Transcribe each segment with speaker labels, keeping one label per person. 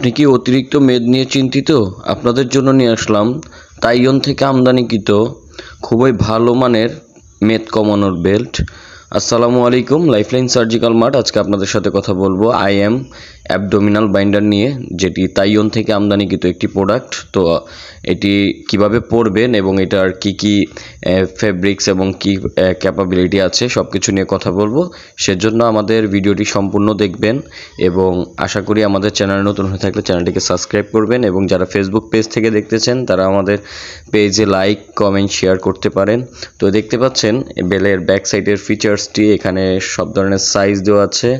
Speaker 1: আপনি কি অতিরিক্ত মেদ নিয়ে চিন্তিত আপনাদের জন্য নিয়ে আসলাম তাইয়ন থেকে আমদানিকৃত খুবই ভালো মানের মেদ কমানোর বেল্ট আসসালামু আলাইকুম লাইফলাইন সার্জিক্যাল মার্ট আজকে আপনাদের সাথে কথা বলবো আই এম অ্যাবডোমিনাল বাইন্ডার নিয়ে যেটি তাইয়ন থেকে আমদানিকৃত একটি প্রোডাক্ট তো এটি কিভাবে পরবেন এবং এটার কি কি ফেব্রিক্স এবং কি ক্যাপাবিলিটি আছে সব কিছু নিয়ে কথা বলবো সেজন্য আমাদের ভিডিওটি সম্পূর্ণ দেখবেন এবং আশা করি আমাদের চ্যানেল নতুন হয়ে থাকলে চ্যানেলটিকে সাবস্ক্রাইব করবেন এবং যারা ফেসবুক পেজ থেকে দেখতেছেন তারা আমাদের পেজে লাইক কমেন্ট শেয়ার করতে পারেন তো দেখতে পাচ্ছেন বেলের ব্যাক সাইডের ফিচার বাইন্ডার্সটি এখানে সব ধরনের সাইজ দেওয়া আছে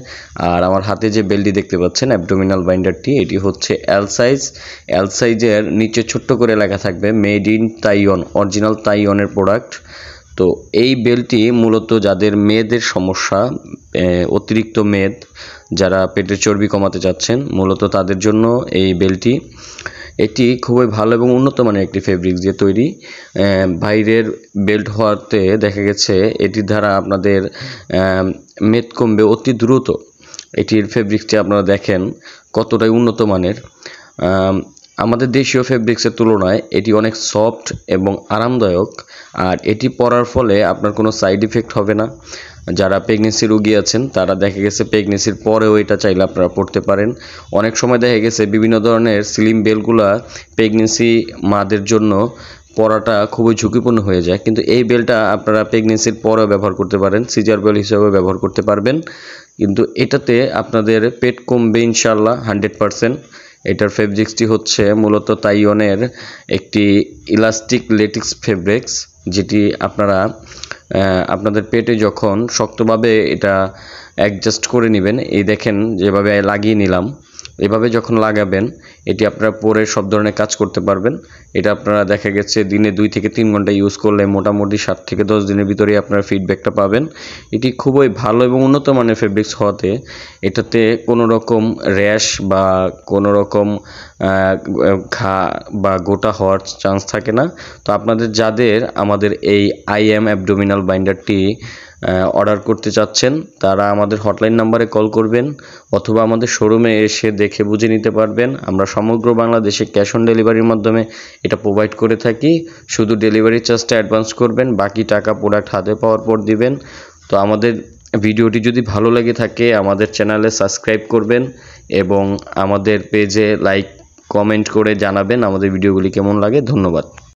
Speaker 1: আর আমার হাতে যে বেলটি দেখতে পাচ্ছেন অ্যাবডোমিনাল বাইন্ডারটি এটি হচ্ছে এল সাইজ এল সাইজের নিচে ছোট্ট করে লেখা থাকবে মেড ইন তাইওয়ান অরিজিনাল তাইওয়ানের প্রোডাক্ট তো এই বেল্টটি মূলত যাদের মেয়েদের সমস্যা অতিরিক্ত মেদ যারা পেটের চর্বি কমাতে চাচ্ছেন মূলত তাদের জন্য এই বেলটি এটি খুবই ভালো এবং উন্নত মানের একটি ফেব্রিক দিয়ে তৈরি বাইরের বেল্ট হওয়াতে দেখা গেছে এটির দ্বারা আপনাদের মেদ কমবে অতি দ্রুত এটির ফেব্রিক্সটি আপনারা দেখেন কতটাই উন্নত মানের আমাদের দেশীয় ফেব্রিক্সের তুলনায় এটি অনেক সফট এবং আরামদায়ক আর এটি পরার ফলে আপনার কোনো সাইড ইফেক্ট হবে না যারা প্রেগনেন্সি রুগী আছেন তারা দেখা গেছে প্রেগনেন্সির পরেও এটা চাইলে আপনারা পড়তে পারেন অনেক সময় দেখা গেছে বিভিন্ন ধরনের স্লিম বেলগুলা প্রেগনেন্সি মাদের জন্য পরাটা খুবই ঝুঁকিপূর্ণ হয়ে যায় কিন্তু এই বেলটা আপনারা প্রেগনেন্সির পরেও ব্যবহার করতে পারেন সিজার বেল হিসেবে ব্যবহার করতে পারবেন কিন্তু এটাতে আপনাদের পেট কমবে ইনশাল্লাহ হান্ড্রেড পারসেন্ট এটার ফেব্রিক্সটি হচ্ছে মূলত তাইওনের একটি ইলাস্টিক লেটিক্স ফেব্রিক্স যেটি আপনারা আপনাদের পেটে যখন শক্তভাবে এটা অ্যাডজাস্ট করে নেবেন এই দেখেন যেভাবে লাগিয়ে নিলাম এভাবে যখন লাগাবেন এটি আপনারা পরে সব ধরনের কাজ করতে পারবেন এটা আপনারা দেখা গেছে দিনে দুই থেকে তিন ঘন্টা ইউজ করলে মোটামুটি সাত থেকে দশ দিনের ভিতরে আপনারা ফিডব্যাকটা পাবেন এটি খুবই ভালো এবং উন্নত মানের ফেব্রিক্স হওয়াতে এটাতে কোনো রকম র্যাশ বা কোনো রকম ঘা বা গোটা হওয়ার চান্স থাকে না তো আপনাদের যাদের আমাদের এই আইএম অ্যাবডোমিনাল বাইন্ডারটি অর্ডার করতে চাচ্ছেন তারা আমাদের হটলাইন নাম্বারে কল করবেন অথবা আমাদের শোরুমে এসে দেখে বুঝে নিতে পারবেন আমরা সমগ্র বাংলাদেশে ক্যাশ অন ডেলিভারির মাধ্যমে এটা প্রোভাইড করে থাকি শুধু ডেলিভারি চার্জটা অ্যাডভান্স করবেন বাকি টাকা প্রোডাক্ট হাতে পাওয়ার পর দিবেন তো আমাদের ভিডিওটি যদি ভালো লাগে থাকে আমাদের চ্যানেলে সাবস্ক্রাইব করবেন এবং আমাদের পেজে লাইক কমেন্ট করে জানাবেন আমাদের ভিডিওগুলি কেমন লাগে ধন্যবাদ